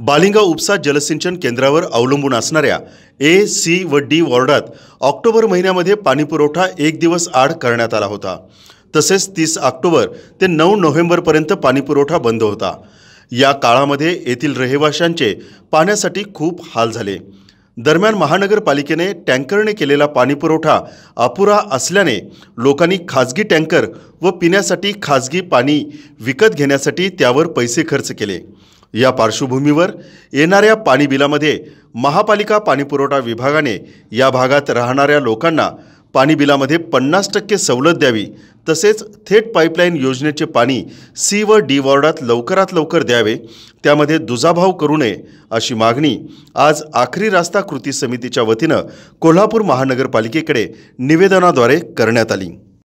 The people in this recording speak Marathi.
बालिंगा उपसा जलसिंचन केंद्रावर अवलंबून असणाऱ्या ए सी व डी वॉर्डात ऑक्टोबर महिन्यामध्ये पाणीपुरवठा एक दिवस आड करण्यात आला होता तसेच तीस ऑक्टोबर ते नऊ नोव्हेंबरपर्यंत पाणीपुरवठा बंद होता या काळामध्ये येथील रहिवाशांचे पाण्यासाठी खूप हाल झाले दरम्यान महानगरपालिकेने टँकरने केलेला पाणीपुरवठा अपुरा असल्याने लोकांनी खाजगी टँकर व पिण्यासाठी खाजगी पाणी विकत घेण्यासाठी त्यावर पैसे खर्च केले या पार्श्वभूमीवर येणाऱ्या पाणी बिलामध्ये महापालिका पाणीपुरवठा विभागाने या भागात राहणाऱ्या लोकांना पाणी बिलामध्ये पन्नास टक्के सवलत द्यावी तसेच थेट पाईपलाईन योजनेचे पाणी सी व डी वॉर्डात लवकरात लवकर द्यावे त्यामध्ये दुजाभाव करू नये अशी मागणी आज आखरी रास्ता कृती समितीच्या वतीनं कोल्हापूर महानगरपालिकेकडे निवेदनाद्वारे करण्यात आली